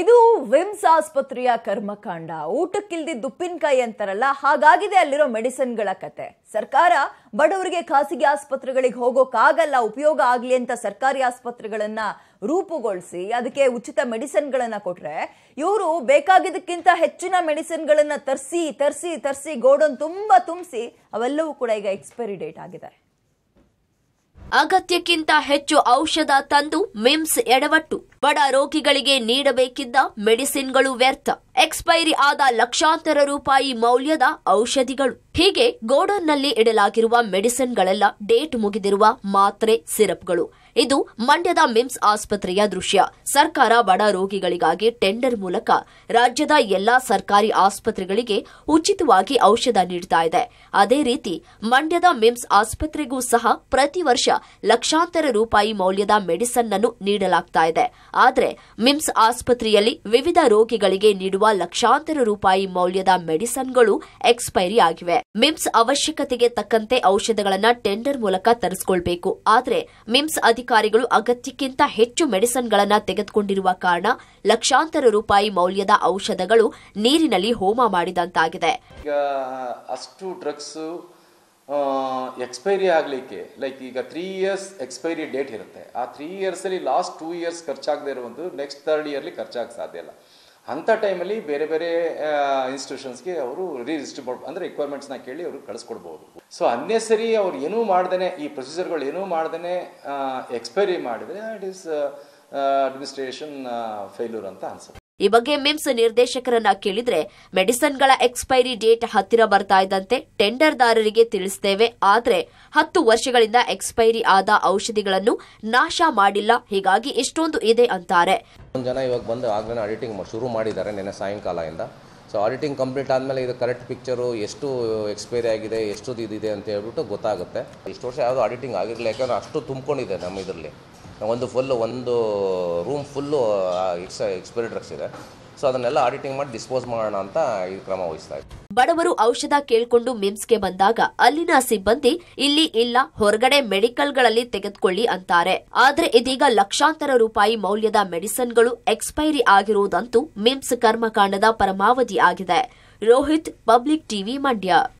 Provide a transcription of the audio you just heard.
ಇದು ವಿಮ್ಸ್ ಆಸ್ಪತ್ರೆಯ ಕರ್ಮಕಾಂಡ ಊಟಕ್ಕಿಲ್ದಿದ್ದು ಉಪ್ಪಿನಕಾಯಿ ಅಂತಾರಲ್ಲ ಹಾಗಾಗಿದೆ ಅಲ್ಲಿರೋ ಮೆಡಿಸಿನ್ಗಳ ಕತೆ ಸರ್ಕಾರ ಬಡವರಿಗೆ ಖಾಸಗಿ ಆಸ್ಪತ್ರೆಗಳಿಗೆ ಹೋಗೋಕ್ಕಾಗಲ್ಲ ಉಪಯೋಗ ಆಗಲಿ ಅಂತ ಸರ್ಕಾರಿ ಆಸ್ಪತ್ರೆಗಳನ್ನ ರೂಪುಗೊಳಿಸಿ ಅದಕ್ಕೆ ಉಚಿತ ಮೆಡಿಸಿನ್ಗಳನ್ನ ಕೊಟ್ರೆ ಇವರು ಬೇಕಾಗಿದ್ದಕ್ಕಿಂತ ಹೆಚ್ಚಿನ ಮೆಡಿಸಿನ್ಗಳನ್ನ ತರಿಸಿ ತರಿಸಿ ತರಿಸಿ ಗೋಡನ್ ತುಂಬಾ ತುಂಬಿಸಿ ಅವೆಲ್ಲವೂ ಕೂಡ ಈಗ ಎಕ್ಸ್ಪೈರಿ ಡೇಟ್ ಆಗಿದೆ ಅಗತ್ಯಕ್ಕಿಂತ ಹೆಚ್ಚು ಔಷಧ ತಂದು ಮಿಮ್ಸ್ ಎಡವಟ್ಟು ಬಡ ರೋಗಿಗಳಿಗೆ ನೀಡಬೇಕಿದ್ದ ಮೆಡಿಸಿನ್ಗಳು ವ್ಯರ್ಥ ಎಕ್ಸ್ಪೈರಿ ಆದ ಲಕ್ಷಾಂತರ ರೂಪಾಯಿ ಮೌಲ್ಯದ ಔಷಧಿಗಳು ಹೀಗೆ ಗೋಡೌನ್ನಲ್ಲಿ ಇಡಲಾಗಿರುವ ಮೆಡಿಸಿನ್ಗಳೆಲ್ಲ ಡೇಟ್ ಮುಗಿದಿರುವ ಮಾತ್ರೆ ಸಿರಪ್ಗಳು ಇದು ಮಂಡ್ಯದ ಮಿಮ್ಸ್ ಆಸ್ಪತ್ರೆಯ ದೃಶ್ಯ ಸರ್ಕಾರ ಬಡ ರೋಗಿಗಳಿಗಾಗಿ ಟೆಂಡರ್ ಮೂಲಕ ರಾಜ್ಯದ ಎಲ್ಲಾ ಸರ್ಕಾರಿ ಆಸ್ಪತ್ರೆಗಳಿಗೆ ಉಚಿತವಾಗಿ ಔಷಧ ನೀಡ್ತಾ ಇದೆ ಅದೇ ರೀತಿ ಮಂಡ್ಯದ ಮಿಮ್ಸ್ ಆಸ್ಪತ್ರೆಗೂ ಸಹ ಪ್ರತಿ ವರ್ಷ ಲಕ್ಷಾಂತರ ರೂಪಾಯಿ ಮೌಲ್ಯದ ಮೆಡಿಸನ್ನನ್ನು ಅನ್ನು ನೀಡಲಾಗ್ತಾ ಇದೆ ಆದರೆ ಮಿಮ್ಸ್ ಆಸ್ಪತ್ರೆಯಲ್ಲಿ ವಿವಿಧ ರೋಗಿಗಳಿಗೆ ನೀಡುವ ಲಕ್ಷಾಂತರ ರೂಪಾಯಿ ಮೌಲ್ಯದ ಮೆಡಿಸನ್ಗಳು ಎಕ್ಸ್ಪೈರಿ ಆಗಿವೆ ಮಿಮ್ಸ್ ಅವಶ್ಯಕತೆಗೆ ತಕ್ಕಂತೆ ಔಷಧಗಳನ್ನು ಟೆಂಡರ್ ಮೂಲಕ ತರಿಸಿಕೊಳ್ಬೇಕು ಆದರೆ ಮಿಮ್ಸ್ ಅಧಿಕಾರಿಗಳು ಅಗತ್ಯಕ್ಕಿಂತ ಹೆಚ್ಚು ಮೆಡಿಸನ್ಗಳನ್ನು ತೆಗೆದುಕೊಂಡಿರುವ ಕಾರಣ ಲಕ್ಷಾಂತರ ರೂಪಾಯಿ ಮೌಲ್ಯದ ಔಷಧಗಳು ನೀರಿನಲ್ಲಿ ಹೋಮ ಮಾಡಿದಂತಾಗಿದೆ ಅಷ್ಟು ಡ್ರಗ್ಸ್ ಎಕ್ಸ್ಪೈರಿ ಆಗಲಿಕ್ಕೆ ಲೈಕ್ ಈಗ ತ್ರೀ ಇಯರ್ಸ್ ಎಕ್ಸ್ಪೈರಿ ಡೇಟ್ ಇರುತ್ತೆ ಆ ತ್ರೀ ಇಯರ್ಸಲ್ಲಿ ಲಾಸ್ಟ್ ಟೂ ಇಯರ್ಸ್ ಖರ್ಚಾಗದೇ ಇರುವಂಥದ್ದು ನೆಕ್ಸ್ಟ್ ತರ್ಡ್ ಇಯರ್ಲಿ ಖರ್ಚಾಗ ಸಾಧ್ಯ ಇಲ್ಲ ಅಂಥ ಟೈಮಲ್ಲಿ ಬೇರೆ ಬೇರೆ ಇನ್ಸ್ಟಿಟ್ಯೂಷನ್ಸ್ಗೆ ಅವರು ರೀಡಿಸ್ಟ್ರಿಬ್ಯೂಟ್ ಅಂದರೆ ರಿಕ್ವೈರ್ಮೆಂಟ್ಸ್ನ ಕೇಳಿ ಅವರು ಕಳಿಸ್ಕೊಡ್ಬೋದು ಸೊ ಸರಿ ಅವ್ರು ಏನೂ ಮಾಡ್ದೇ ಈ ಪ್ರೊಸೀಜರ್ಗಳು ಏನೂ ಮಾಡ್ದೇ ಎಕ್ಸ್ಪೈರಿ ಮಾಡಿದರೆ ಇಟ್ ಈಸ್ ಅಡ್ಮಿನಿಸ್ಟ್ರೇಷನ್ ಫೇಲ್ಯೂರ್ ಅಂತ ಅನ್ಸುತ್ತೆ ಈ ಬಗ್ಗೆ ಮಿಮ್ಸ್ ನಿರ್ದೇಶಕರನ್ನ ಕೇಳಿದ್ರೆ ಮೆಡಿಸನ್ಗಳ ಎಕ್ಸ್ಪೈರಿ ಡೇಟ್ ಹತ್ತಿರ ಬರ್ತಾ ಇದ್ದಂತೆ ಟೆಂಡರ್ದಾರರಿಗೆ ತಿಳಿಸ್ತೇವೆ ಆದರೆ ಹತ್ತು ವರ್ಷಗಳಿಂದ ಎಕ್ಸ್ಪೈರಿ ಆದ ಔಷಧಿಗಳನ್ನು ನಾಶ ಮಾಡಿಲ್ಲ ಹೀಗಾಗಿ ಇಷ್ಟೊಂದು ಇದೆ ಅಂತಾರೆ ಒಂದು ಜನ ಇವಾಗ ಬಂದು ಆಗ್ಲೇ ಆಡಿಟಿಂಗ್ ಶುರು ಮಾಡಿದ್ದಾರೆ ನಿನ್ನೆ ಸಾಯಂಕಾಲದಿಂದ ಸೊ ಆಡಿಟಿಂಗ್ ಕಂಪ್ಲೀಟ್ ಆದಮೇಲೆ ಇದು ಕರೆಕ್ಟ್ ಪಿಕ್ಚರು ಎಷ್ಟು ಎಕ್ಸ್ಪೈರಿ ಆಗಿದೆ ಎಷ್ಟು ಇದಿದೆ ಅಂತ ಹೇಳ್ಬಿಟ್ಟು ಗೊತ್ತಾಗುತ್ತೆ ಇಷ್ಟು ವರ್ಷ ಯಾವುದು ಆಡಿಟಿಂಗ್ ಆಗಿರಲಿ ಯಾಕಂದ್ರೆ ಅಷ್ಟು ತುಂಬಿಕೊಂಡಿದೆ ನಮ್ಮ ಇದರಲ್ಲಿ ಒಂದು ಫುಲ್ಲು ಒಂದು room full ex expiry drugs ಇದೆ ಸೊ ಅದನ್ನೆಲ್ಲ ಆಡಿಟಿಂಗ್ ಮಾಡಿ ಡಿಸ್ಪೋಸ್ ಮಾಡೋಣ ಅಂತ ಈ ಕ್ರಮ ವಹಿಸ್ತಾ ಬಡವರು ಔಷಧ ಕೇಳಿಕೊಂಡು ಮಿಮ್ಸ್ಗೆ ಬಂದಾಗ ಅಲ್ಲಿನ ಸಿಬ್ಬಂದಿ ಇಲ್ಲಿ ಇಲ್ಲ ಹೊರಗಡೆ ಮೆಡಿಕಲ್ಗಳಲ್ಲಿ ತೆಗೆದುಕೊಳ್ಳಿ ಅಂತಾರೆ ಆದ್ರೆ ಇದೀಗ ಲಕ್ಷಾಂತರ ರೂಪಾಯಿ ಮೌಲ್ಯದ ಮೆಡಿಸಿನ್ಗಳು ಎಕ್ಸ್ಪೈರಿ ಆಗಿರುವುದಂತೂ ಮಿಮ್ಸ್ ಕರ್ಮಕಾಂಡದ ಪರಮಾವಧಿ ಆಗಿದೆ ರೋಹಿತ್ ಪಬ್ಲಿಕ್ ಟಿವಿ ಮಂಡ್ಯ